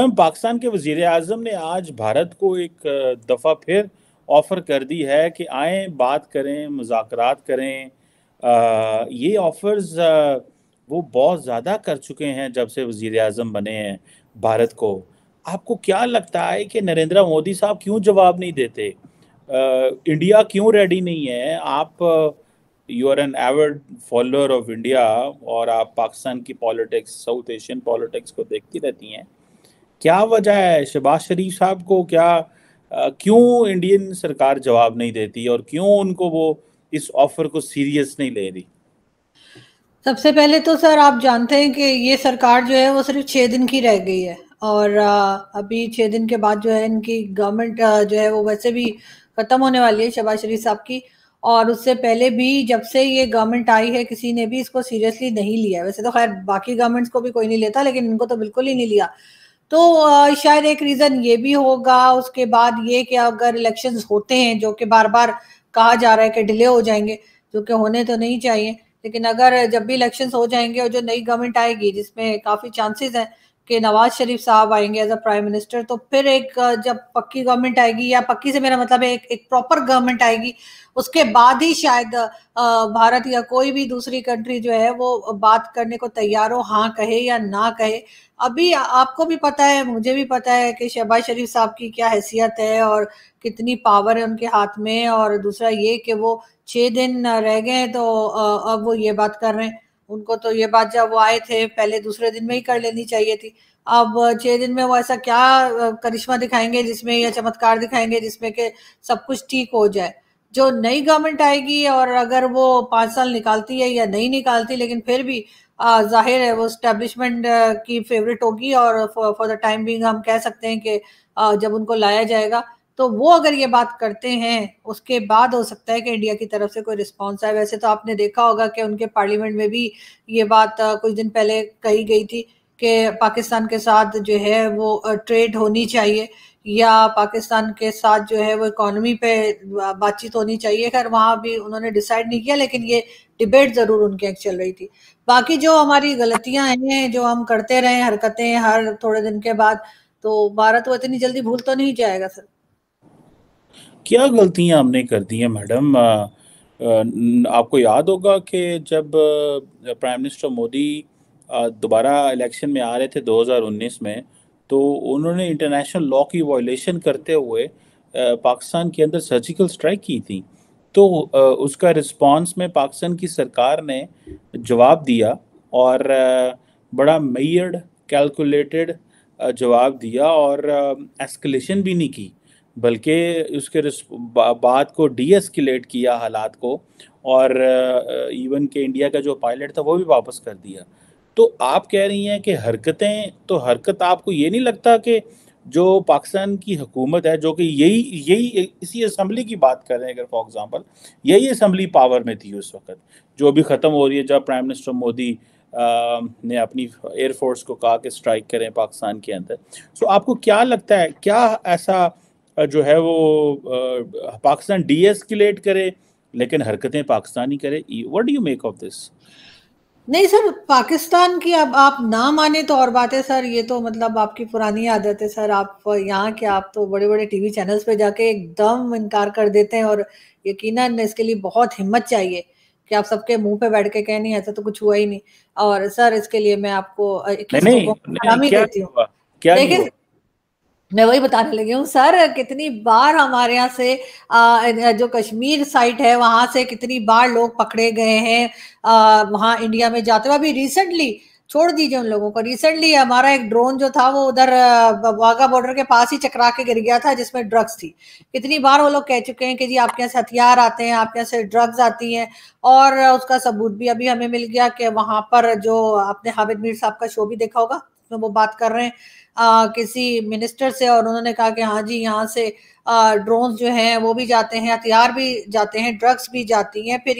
Ma'am Pakistan के वजीर अजम ने आज भारत को एक दफ़ा फिर ऑफ़र कर दी है कि आए बात करें मुजात करें आ, ये ऑफ़र्स वो बहुत ज़्यादा कर चुके हैं जब से वजीर अजम बने हैं भारत को आपको क्या लगता है कि नरेंद्र मोदी साहब क्यों जवाब नहीं देते आ, इंडिया क्यों रेडी नहीं है आप you are an avowed follower of India और आप पाकिस्तान की पॉलिटिक्स साउथ एशियन पॉलिटिक्स को देखती रहती हैं क्या वजह है शहबाज शरीफ साहब को क्या क्यों इंडियन सरकार जवाब नहीं देती और क्यों उनको वो इस ऑफर को सीरियस नहीं ले रही सबसे पहले तो सर आप जानते हैं कि ये सरकार जो है वो सिर्फ छः दिन की रह गई है और अभी छः दिन के बाद जो है इनकी गवर्नमेंट जो है वो वैसे भी ख़त्म होने वाली है शहबाज शरीफ साहब की और उससे पहले भी जब से ये गवर्नमेंट आई है किसी ने भी इसको सीरियसली नहीं लिया वैसे तो खैर बाकी गवर्नमेंट्स को भी कोई नहीं लेता लेकिन इनको तो बिल्कुल ही नहीं लिया तो शायद एक रीजन ये भी होगा उसके बाद ये कि अगर इलेक्शन होते हैं जो कि बार बार कहा जा रहा है कि डिले हो जाएंगे जो कि होने तो नहीं चाहिए लेकिन अगर जब भी इलेक्शन हो जाएंगे और जो नई गवर्नमेंट आएगी जिसमें काफ़ी चांसेस हैं कि नवाज शरीफ साहब आएंगे एज अ प्राइम मिनिस्टर तो फिर एक जब पक्की गवर्नमेंट आएगी या पक्की से मेरा मतलब है एक एक प्रॉपर गवर्नमेंट आएगी उसके बाद ही शायद भारत या कोई भी दूसरी कंट्री जो है वो बात करने को तैयार हो हाँ कहे या ना कहे अभी आपको भी पता है मुझे भी पता है कि शहबाज शरीफ साहब की क्या हैसियत है और कितनी पावर है उनके हाथ में और दूसरा ये कि वो छः दिन रह गए तो अब वो ये बात कर रहे हैं उनको तो ये बात जब वो आए थे पहले दूसरे दिन में ही कर लेनी चाहिए थी अब छः दिन में वो ऐसा क्या करिश्मा दिखाएंगे जिसमें या चमत्कार दिखाएंगे जिसमें कि सब कुछ ठीक हो जाए जो नई गवर्नमेंट आएगी और अगर वो पाँच साल निकालती है या नहीं निकालती लेकिन फिर भी जाहिर है वो स्टैब्लिशमेंट की फेवरेट होगी और फॉर द टाइम बिंग हम कह सकते हैं कि जब उनको लाया जाएगा तो वो अगर ये बात करते हैं उसके बाद हो सकता है कि इंडिया की तरफ से कोई रिस्पांस आए वैसे तो आपने देखा होगा कि उनके पार्लियामेंट में भी ये बात कुछ दिन पहले कही गई थी कि पाकिस्तान के साथ जो है वो ट्रेड होनी चाहिए या पाकिस्तान के साथ जो है वो इकोनॉमी पे बातचीत होनी चाहिए खैर वहाँ भी उन्होंने डिसाइड नहीं किया लेकिन ये डिबेट ज़रूर उनके एक चल रही थी बाकी जो हमारी गलतियाँ हैं जो हम करते रहे हरकतें हर थोड़े दिन के बाद तो भारत वो इतनी जल्दी भूल तो नहीं जाएगा सर क्या गलतियां हमने कर दी हैं मैडम आपको याद होगा कि जब प्राइम मिनिस्टर मोदी दोबारा इलेक्शन में आ रहे थे 2019 में तो उन्होंने इंटरनेशनल लॉ की वायलेशन करते हुए पाकिस्तान के अंदर सर्जिकल स्ट्राइक की थी तो उसका रिस्पांस में पाकिस्तान की सरकार ने जवाब दिया और बड़ा मैयर्ड कैलकुलेटेड जवाब दिया और एस्केलेशन भी नहीं की बल्कि उसके बात को डीएस्केलेट किया हालात को और इवन के इंडिया का जो पायलट था वो भी वापस कर दिया तो आप कह रही हैं कि हरकतें तो हरकत आपको ये नहीं लगता कि जो पाकिस्तान की हुकूमत है जो कि यही यही इसी असम्बली की बात कर रहे हैं अगर फॉर एग्ज़ाम्पल यही असम्बली पावर में थी उस वक्त जो अभी ख़त्म हो रही है जब प्राइम मिनिस्टर मोदी ने अपनी एयरफोर्स को कहा कि स्ट्राइक करें पाकिस्तान के अंदर सो आपको क्या लगता है क्या ऐसा जो है वो पाकिस्तान डी करे लेकिन हरकतें पाकिस्तानी करे what do make of this नहीं सर पाकिस्तान की अब आप ना माने तो और बात है सर ये तो मतलब आपकी पुरानी आदत है सर आप यहाँ के आप तो बड़े बड़े टीवी चैनल्स पे जाके एकदम इनकार कर देते हैं और यकीनन इसके लिए बहुत हिम्मत चाहिए कि आप सबके मुंह पे बैठ के कह नहीं ऐसा तो कुछ हुआ ही नहीं और सर इसके लिए मैं आपको नहीं, नहीं, नहीं, क्या, क्या, क्या लेकिन मैं वही बताने लगी हूँ सर कितनी बार हमारे यहाँ से आ, जो कश्मीर साइट है वहां से कितनी बार लोग पकड़े गए हैं वहाँ इंडिया में जाते हुए अभी रिसेंटली छोड़ दीजिए उन लोगों को रिसेंटली हमारा एक ड्रोन जो था वो उधर वाघा बॉर्डर के पास ही चकरा के गिर गया था जिसमें ड्रग्स थी कितनी बार वो लोग कह चुके हैं कि जी आपके यहाँ से हथियार आते हैं आपके यहाँ से ड्रग्स आती हैं और उसका सबूत भी अभी हमें मिल गया कि वहां पर जो आपने हामिद मीर साहब का शो भी देखा होगा उसमें वो बात कर रहे हैं आ, किसी मिनिस्टर से और उन्होंने कहा कि हाँ जी यहाँ से ड्रोन जो हैं वो भी जाते हैं हथियार भी जाते हैं ड्रग्स भी जाती हैं फिर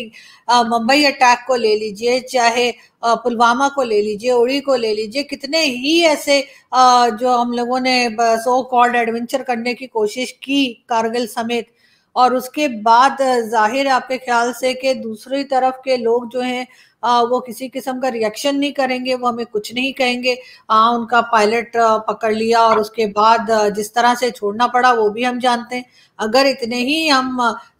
मुंबई अटैक को ले लीजिए चाहे पुलवामा को ले लीजिए उड़ी को ले लीजिए कितने ही ऐसे आ, जो हम लोगों ने सो कॉल्ड एडवेंचर करने की कोशिश की कारगिल समेत और उसके बाद जाहिर आपके ख्याल से कि दूसरी तरफ के लोग जो हैं आ, वो किसी किस्म का रिएक्शन नहीं करेंगे वो हमें कुछ नहीं कहेंगे हाँ उनका पायलट पकड़ लिया और उसके बाद जिस तरह से छोड़ना पड़ा वो भी हम जानते हैं अगर इतने ही हम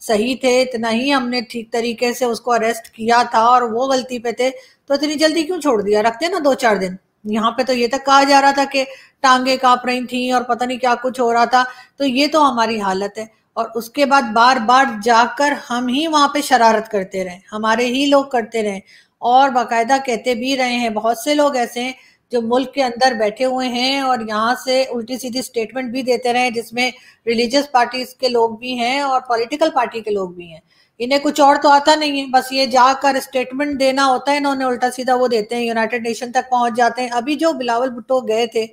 सही थे इतना ही हमने ठीक तरीके से उसको अरेस्ट किया था और वो गलती पे थे तो इतनी जल्दी क्यों छोड़ दिया रखते ना दो चार दिन यहाँ पे तो ये तक कहा जा रहा था कि टांगे काँप रही थी और पता नहीं क्या कुछ हो रहा था तो ये तो हमारी हालत है और उसके बाद बार बार जाकर हम ही वहां पे शरारत करते रहे हमारे ही लोग करते रहे और बाकायदा कहते भी रहे हैं बहुत से लोग ऐसे हैं जो मुल्क के अंदर बैठे हुए हैं और यहाँ से उल्टी सीधी स्टेटमेंट भी देते रहे जिसमें रिलीजियस पार्टीज के लोग भी हैं और पॉलिटिकल पार्टी के लोग भी हैं इन्हें कुछ और तो आता नहीं है बस ये जाकर स्टेटमेंट देना होता है इन्होंने उल्टा सीधा वो देते हैं यूनाइटेड नेशन तक पहुंच जाते हैं अभी जो बिलावल भुट्टो गए थे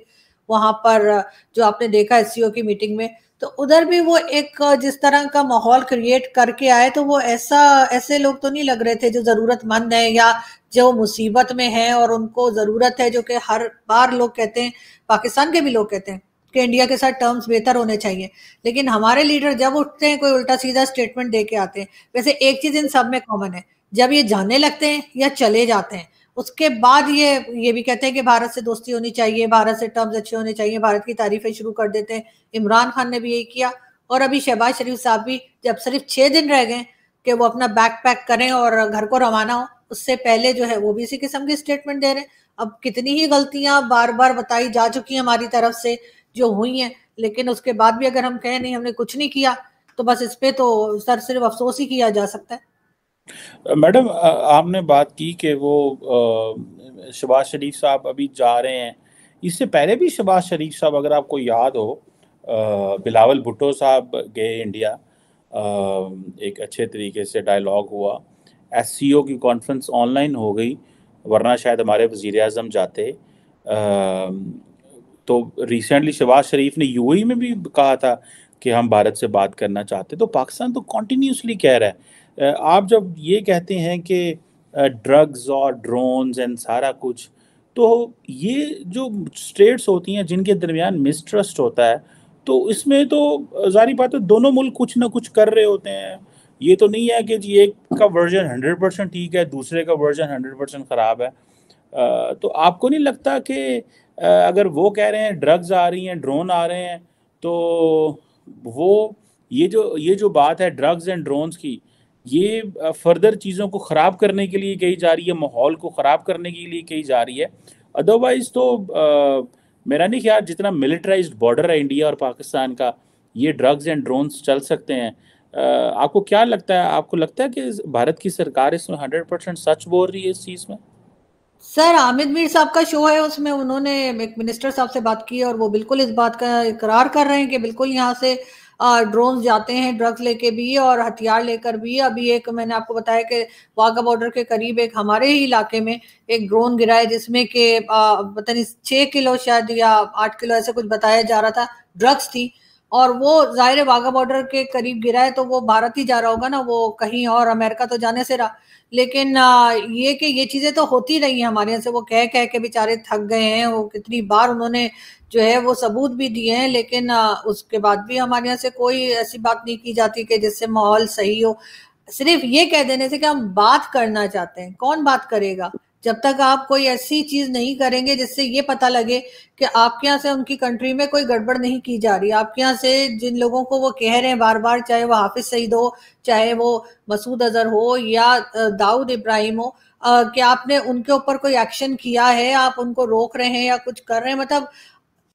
वहां पर जो आपने देखा एस की मीटिंग में तो उधर भी वो एक जिस तरह का माहौल क्रिएट करके आए तो वो ऐसा ऐसे लोग तो नहीं लग रहे थे जो ज़रूरतमंद है या जो मुसीबत में है और उनको ज़रूरत है जो कि हर बार लोग कहते हैं पाकिस्तान के भी लोग कहते हैं कि इंडिया के साथ टर्म्स बेहतर होने चाहिए लेकिन हमारे लीडर जब उठते हैं कोई उल्टा सीधा स्टेटमेंट दे के आते हैं वैसे एक चीज़ इन सब में कॉमन है जब ये जाने लगते हैं या चले जाते हैं उसके बाद ये ये भी कहते हैं कि भारत से दोस्ती होनी चाहिए भारत से टर्म्स अच्छे होने चाहिए भारत की तारीफें शुरू कर देते हैं इमरान खान ने भी यही किया और अभी शहबाज शरीफ साहब भी जब सिर्फ छह दिन रह गए कि वो अपना बैग पैक करें और घर को रवाना हो उससे पहले जो है वो भी इसी किस्म की स्टेटमेंट दे रहे हैं अब कितनी ही गलतियां बार बार बताई जा चुकी हैं हमारी तरफ से जो हुई हैं लेकिन उसके बाद भी अगर हम कहें नहीं हमने कुछ नहीं किया तो बस इस पर तो सर सिर्फ अफसोस ही किया जा सकता है मैडम आपने बात की कि वो शबाज शरीफ साहब अभी जा रहे हैं इससे पहले भी शबाज शरीफ साहब अगर आपको याद हो बिलावल भुट्टो साहब गए इंडिया एक अच्छे तरीके से डायलॉग हुआ एस की कॉन्फ्रेंस ऑनलाइन हो गई वरना शायद हमारे वज़ी अजम जाते तो रिसेंटली शबाज शरीफ ने यूएई e में भी कहा था कि हम भारत से बात करना चाहते तो पाकिस्तान तो कॉन्टीन्यूसली कह रहा है आप जब ये कहते हैं कि ड्रग्स और ड्रोन्स एंड सारा कुछ तो ये जो स्टेट्स होती हैं जिनके दरमियान मिसट्रस्ट होता है तो इसमें तो जारी बात है दोनों मुल्क कुछ ना कुछ कर रहे होते हैं ये तो नहीं है कि जी एक का वर्जन हंड्रेड परसेंट ठीक है दूसरे का वर्जन हंड्रेड परसेंट ख़राब है आ, तो आपको नहीं लगता कि अगर वो कह रहे हैं ड्रग्स आ रही हैं ड्रोन आ रहे हैं तो वो ये जो ये जो बात है ड्रग्स एंड ड्रोन्स की ये फर्दर चीज़ों को ख़राब करने के लिए कही जा रही है माहौल को ख़राब करने के लिए कही जा रही है अदरवाइज़ तो आ, मेरा नहीं ख्याल जितना मिलिट्राइज बॉर्डर है इंडिया और पाकिस्तान का ये ड्रग्स एंड ड्रोन्स चल सकते हैं आ, आपको क्या लगता है आपको लगता है कि भारत की सरकार इसमें हंड्रेड परसेंट सच बोल रही है इस चीज़ में सर आमिर मीर साहब का शो है उसमें उन्होंने एक मिनिस्टर साहब से बात की और वो बिल्कुल इस बात का इकरार कर रहे हैं कि बिल्कुल यहाँ से ड्रोन जाते हैं ड्रग्स लेके भी और हथियार लेकर भी अभी एक मैंने आपको बताया कि वाघा बॉर्डर के करीब एक हमारे ही इलाके में एक ड्रोन गिरा है जिसमें के पता नहीं छः किलो शायद या आठ किलो ऐसे कुछ बताया जा रहा था ड्रग्स थी और वो जाहिर वाघा बॉर्डर के करीब गिरा है तो वो भारत ही जा रहा होगा ना वो कहीं और अमेरिका तो जाने से रहा लेकिन ये कि ये चीज़ें तो होती रही हैं हमारे यहाँ से वो कह कह के बेचारे थक गए हैं वो कितनी बार उन्होंने जो है वो सबूत भी दिए हैं लेकिन उसके बाद भी हमारे यहाँ से कोई ऐसी बात नहीं की जाती कि जिससे माहौल सही हो सिर्फ ये कह देने से कि हम बात करना चाहते हैं कौन बात करेगा जब तक आप कोई ऐसी चीज नहीं करेंगे जिससे ये पता लगे कि आपके यहाँ से उनकी कंट्री में कोई गड़बड़ नहीं की जा रही आपके यहाँ से जिन लोगों को वो कह रहे हैं बार बार चाहे वो हाफिज सईद हो चाहे वो मसूद अजहर हो या दाऊद इब्राहिम हो क्या आपने उनके ऊपर कोई एक्शन किया है आप उनको रोक रहे हैं या कुछ कर रहे हैं मतलब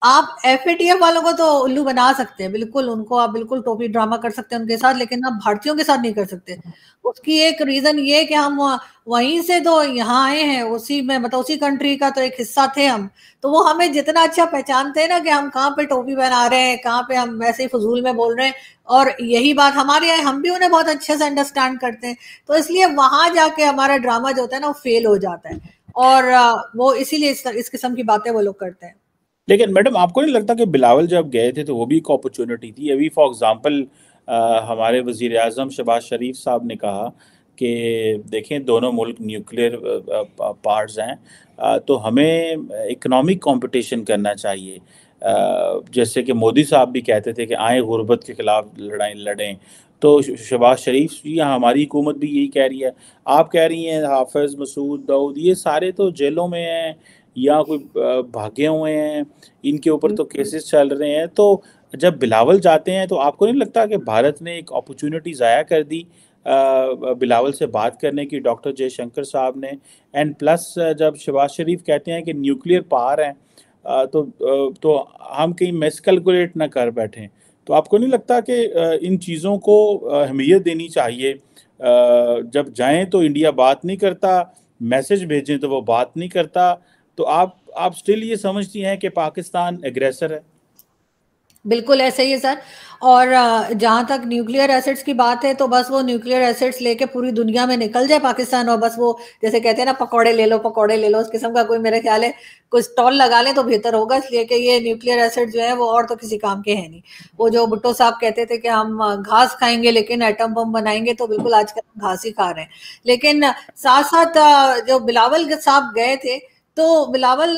आप एफ वालों को तो उल्लू बना सकते हैं बिल्कुल उनको आप बिल्कुल टोपी ड्रामा कर सकते हैं उनके साथ लेकिन आप भारतीयों के साथ नहीं कर सकते उसकी एक रीजन ये कि हम वहीं से तो यहाँ आए हैं उसी में मतलब उसी कंट्री का तो एक हिस्सा थे हम तो वो हमें जितना अच्छा पहचानते हैं ना कि हम कहाँ पे टोपी बना रहे हैं कहाँ पे हम वैसे ही फजूल में बोल रहे हैं और यही बात हमारे यहाँ हम भी उन्हें बहुत अच्छे से अंडरस्टैंड करते हैं तो इसलिए वहां जाके हमारा ड्रामा जो होता है ना वो फेल हो जाता है और वो इसीलिए इस, इस किस्म की बातें वो लोग करते हैं लेकिन मैडम आपको नहीं लगता कि बिलावल जब गए थे तो वो भी एक अपॉर्चुनिटी थी अभी फॉर एग्ज़ाम्पल हमारे वज़ी अजम शहबाज शरीफ साहब ने कहा कि देखें दोनों मुल्क न्यूक्लियर पार्ट्स हैं तो हमें इकनॉमिक कंपटीशन करना चाहिए जैसे कि मोदी साहब भी कहते थे कि आए गुरबत के ख़िलाफ़ लड़ाई लड़ें तो शहबाज शरीफ जी हमारी हुकूमत भी यही कह रही है आप कह रही हैं हाफिज़ मसूद दाऊद ये सारे तो जेलों में हैं या कोई भागे हुए हैं इनके ऊपर तो केसेस हम्म। चल रहे हैं तो जब बिलावल जाते हैं तो आपको नहीं लगता कि भारत ने एक अपॉर्चुनिटी ज़ाया कर दी बिलावल से बात करने की डॉक्टर जयशंकर साहब ने एंड प्लस जब शहबाज शरीफ कहते हैं कि न्यूक्लियर पावर हैं तो तो हम कहीं मिसकलकुलेट ना कर बैठें तो आपको नहीं लगता कि इन चीज़ों को अहमियत देनी चाहिए जब जाएं तो इंडिया बात नहीं करता मैसेज भेजें तो वो बात नहीं करता तो आप आप स्टिल ये समझती हैं कि पाकिस्तान एग्रेसर है बिल्कुल ऐसे ही है सर और जहां तक न्यूक्लियर एसिड्स की बात है तो बस वो न्यूक्लियर एसिड्स लेके पूरी दुनिया में निकल जाए पाकिस्तान और बस वो जैसे कहते हैं ना पकोड़े ले लो पकोड़े ले लो उस किस्म का कोई मेरे ख्याल है कुछ स्टॉल लगा ले तो बेहतर होगा इसलिए कि ये न्यूक्लियर एसिड जो है वो और तो किसी काम के है नहीं वो जो भुट्टो साहब कहते थे कि हम घास खाएंगे लेकिन एटम बम बनाएंगे तो बिल्कुल आजकल हम घास ही खा रहे हैं लेकिन साथ साथ जो बिलावल साहब गए थे तो बिलावल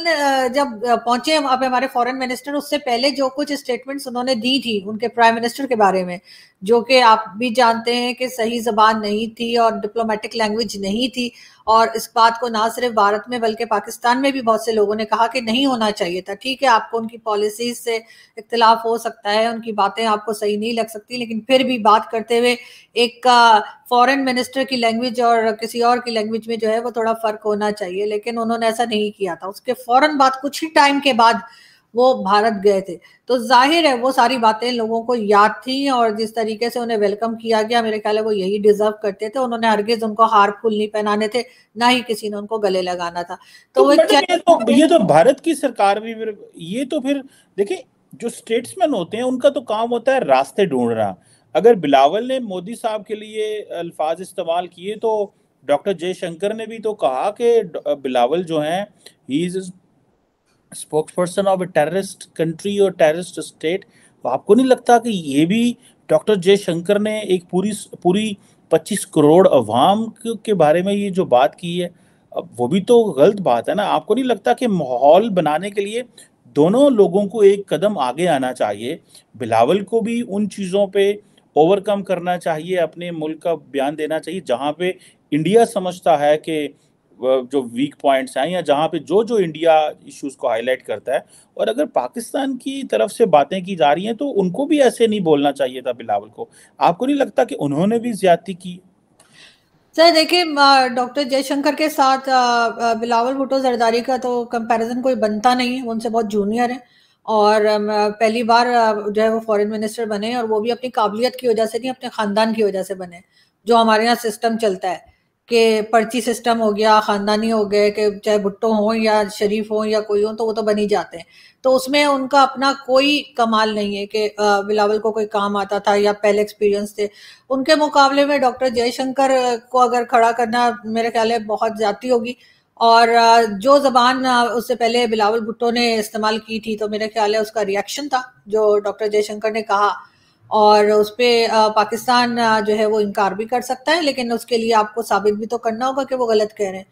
जब पहुंचे अब हमारे फॉरेन मिनिस्टर उससे पहले जो कुछ स्टेटमेंट्स उन्होंने दी थी उनके प्राइम मिनिस्टर के बारे में जो कि आप भी जानते हैं कि सही जबान नहीं थी और डिप्लोमेटिक लैंग्वेज नहीं थी और इस बात को ना सिर्फ भारत में बल्कि पाकिस्तान में भी बहुत से लोगों ने कहा कि नहीं होना चाहिए था ठीक है आपको उनकी पॉलिसीज से इख्तलाफ हो सकता है उनकी बातें आपको सही नहीं लग सकती लेकिन फिर भी बात करते हुए एक फॉरेन मिनिस्टर की लैंग्वेज और किसी और की लैंग्वेज में जो है वो थोड़ा फर्क होना चाहिए लेकिन उन्होंने ऐसा नहीं किया था उसके फौरन बाद कुछ ही टाइम के बाद वो भारत गए थे तो जाहिर है वो सारी बातें लोगों को याद थी और जिस तरीके से उन्हें वेलकम किया गया मेरे ख्याल है वो यही डिजर्व करते थे उन्होंने हरगिज उनको हार फूल नहीं पहनाने थे ना ही किसी ने उनको गले लगाना था तो, तो वो क्या मतलब तो, ये तो भारत की सरकार भी ये तो फिर देखिए जो स्टेट्समैन होते हैं उनका तो काम होता है रास्ते ढूंढना अगर बिलावल ने मोदी साहब के लिए अल्फाज इस्तेमाल किए तो डॉक्टर जयशंकर ने भी तो कहा कि बिलावल जो हैं he is spokesperson of a terrorist country और टेररिस्ट स्टेट आपको नहीं लगता कि ये भी डॉक्टर जयशंकर ने एक पूरी पूरी पच्चीस करोड़ अवाम के बारे में ये जो बात की है अब वो भी तो गलत बात है ना आपको नहीं लगता कि माहौल बनाने के लिए दोनों लोगों को एक कदम आगे आना चाहिए बिलावल को भी उन चीज़ों पे ओवरकम करना चाहिए अपने मुल्क का बयान देना चाहिए जहाँ पे इंडिया समझता है कि जो वीक पॉइंट्स हैं या जहाँ पे जो जो इंडिया इश्यूज को हाईलाइट करता है और अगर पाकिस्तान की तरफ से बातें की जा रही हैं तो उनको भी ऐसे नहीं बोलना चाहिए था बिलावल को आपको नहीं लगता कि उन्होंने भी ज्यादा की सर देखिए डॉक्टर जयशंकर के साथ बिलावल भुटो जरदारी का तो कंपैरिजन कोई बनता नहीं है उनसे बहुत जूनियर है और पहली बार जो है वो फॉरेन मिनिस्टर बने और वो भी अपनी काबिलियत की वजह से नहीं अपने ख़ानदान की वजह से बने जो हमारे यहाँ सिस्टम चलता है कि पर्ची सिस्टम हो गया ख़ानदानी हो गए कि चाहे भुट्टो हों या शरीफ हों या कोई हो तो वो तो बनी जाते हैं तो उसमें उनका अपना कोई कमाल नहीं है कि बिलावल को कोई काम आता था या पहले एक्सपीरियंस थे उनके मुकाबले में डॉक्टर जयशंकर को अगर खड़ा करना मेरे ख्याल है बहुत ज़्यादा होगी और जो ज़बान उससे पहले बिलावल भुट्टो ने इस्तेमाल की थी तो मेरे ख्याल है उसका रिएक्शन था जो डॉक्टर जयशंकर ने कहा और उस पर पाकिस्तान जो है वो इनकार भी कर सकता है लेकिन उसके लिए आपको साबित भी तो करना होगा कि वो गलत कह रहे हैं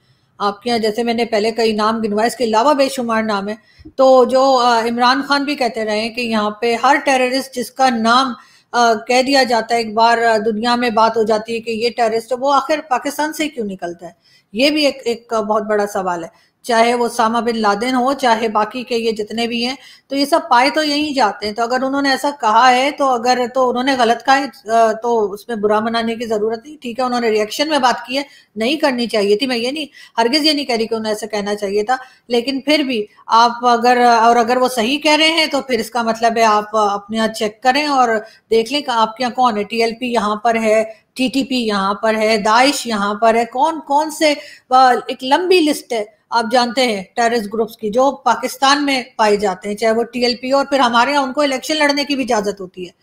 आपके यहाँ जैसे मैंने पहले कई नाम गिनवाए इसके अलावा बेशुमार नाम है तो जो इमरान खान भी कहते रहे कि यहाँ पे हर टेररिस्ट जिसका नाम कह दिया जाता है एक बार दुनिया में बात हो जाती है कि ये टेररिस्ट है वो आखिर पाकिस्तान से क्यों निकलता है ये भी एक एक बहुत बड़ा सवाल है चाहे वो सामा बिन लादेन हो चाहे बाकी के ये जितने भी हैं तो ये सब पाए तो यहीं जाते हैं तो अगर उन्होंने ऐसा कहा है तो अगर तो उन्होंने गलत कहा है तो उसमें बुरा मनाने की ज़रूरत नहीं ठीक है उन्होंने रिएक्शन में बात की है नहीं करनी चाहिए थी मैं ये नहीं हरगिज़ ये नहीं कह रही कि उन्हें ऐसा कहना चाहिए था लेकिन फिर भी आप अगर और अगर वो सही कह रहे हैं तो फिर इसका मतलब है आप अपने यहाँ चेक करें और देख लें कि आपके यहाँ कौन है टी एल पी यहाँ पर है टी टी पी यहाँ पर है दाइश यहाँ पर है कौन कौन से एक लंबी लिस्ट है आप जानते हैं टेररिस्ट ग्रुप्स की जो पाकिस्तान में पाए जाते हैं चाहे वो टीएलपी और फिर हमारे यहाँ उनको इलेक्शन लड़ने की भी इजाज़त होती है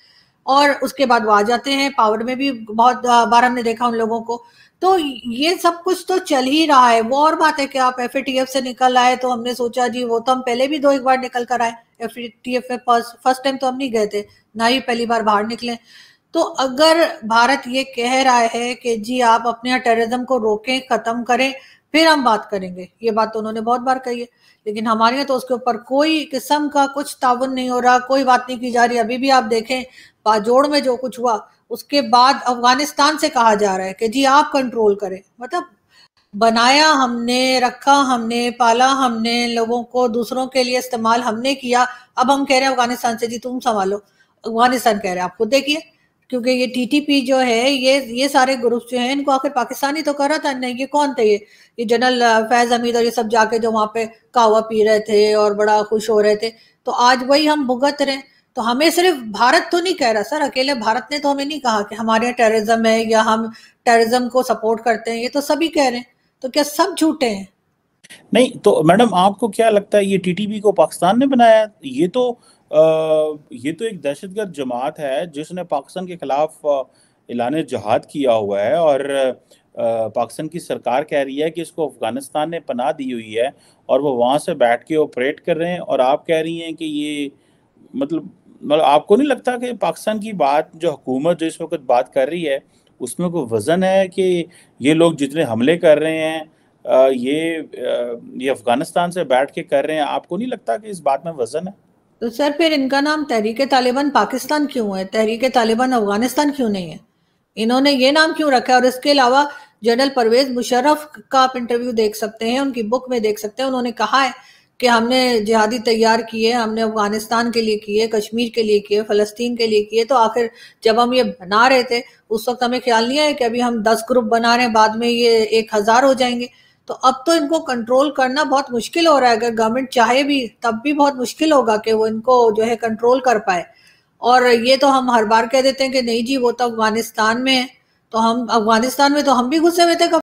और उसके बाद वो आ जाते हैं पावर में भी बहुत बार हमने देखा उन लोगों को तो ये सब कुछ तो चल ही रहा है वो और बात है कि आप एफ से निकल आए तो हमने सोचा जी वो तो हम पहले भी दो एक बार निकल कर आए एफ टी एफ में फर्स्ट टाइम तो हम नहीं गए थे ना ही पहली बार बाहर निकले तो अगर भारत ये कह रहा है कि जी आप अपने यहाँ टेररिज्म को रोकें ख़त्म करें फिर हम बात करेंगे ये बात तो उन्होंने बहुत बार कही है लेकिन हमारे यहाँ तो उसके ऊपर कोई किस्म का कुछ ताउन नहीं हो रहा कोई बात नहीं की जा रही अभी भी आप देखें बाजोड़ में जो कुछ हुआ उसके बाद अफगानिस्तान से कहा जा रहा है कि जी आप कंट्रोल करें मतलब बनाया हमने रखा हमने पाला हमने लोगों को दूसरों के लिए इस्तेमाल हमने किया अब हम कह रहे हैं अफगानिस्तान से जी तुम संभालो अफगानिस्तान कह रहे हैं आप खुद देखिए क्योंकि ये टीटीपी जो है ये ये सारे ग्रुप जो है इनको आखिर पाकिस्तानी तो रहा था नहीं ये कौन थे ये ये जनरल फैज हमीद और ये सब जाके जो वहाँ पे कावा पी रहे थे और बड़ा खुश हो रहे थे तो आज वही हम भुगत रहे तो हमें सिर्फ भारत तो नहीं कह रहा सर अकेले भारत ने तो हमें नहीं कहा कि हमारे यहाँ टेररिज्म है या हम टेररिज्म को सपोर्ट करते हैं ये तो सभी कह रहे हैं तो क्या सब झूठे हैं नहीं तो मैडम आपको क्या लगता है ये टीटीपी को पाकिस्तान ने बनाया ये तो ये तो एक दहशतगर्द जमात है जिसने पाकिस्तान के ख़िलाफ़ एलान जहाद किया हुआ है और पाकिस्तान की सरकार कह रही है कि इसको अफ़गानिस्तान ने पनाह दी हुई है और वो वहाँ से बैठ के ऑपरेट कर रहे हैं और आप कह रही हैं कि ये मतलब मतलब आपको नहीं लगता कि पाकिस्तान की बात जो हुकूमत जो इस वक्त बात कर रही है उसमें कोई वज़न है कि ये लोग जितने हमले कर रहे हैं ये ये अफ़गानिस्तान से बैठ के कर रहे हैं आपको नहीं लगता कि इस बात में वज़न है तो सर फिर इनका नाम तहरीक तालिबान पाकिस्तान क्यों है तहरीक तालिबान अफगानिस्तान क्यों नहीं है इन्होंने ये नाम क्यों रखा है और इसके अलावा जनरल परवेज मुशर्रफ का आप इंटरव्यू देख सकते हैं उनकी बुक में देख सकते हैं उन्होंने कहा है कि हमने जिहादी तैयार किए हमने अफगानिस्तान के लिए किए कश्मीर के लिए किए फ़लस्तीन के लिए किए तो आखिर जब हम ये बना रहे थे उस वक्त हमें ख्याल नहीं आया कि अभी हम दस ग्रुप बना रहे हैं बाद में ये एक हज़ार हो जाएंगे तो अब तो इनको कंट्रोल करना बहुत मुश्किल हो रहा है अगर गवर्नमेंट चाहे भी तब भी बहुत मुश्किल होगा कि वो इनको जो है कंट्रोल कर पाए और ये तो हम हर बार कह देते हैं कि नहीं जी वो तो अफगानिस्तान में है तो हम अफगानिस्तान में तो हम भी घुसे हुए थे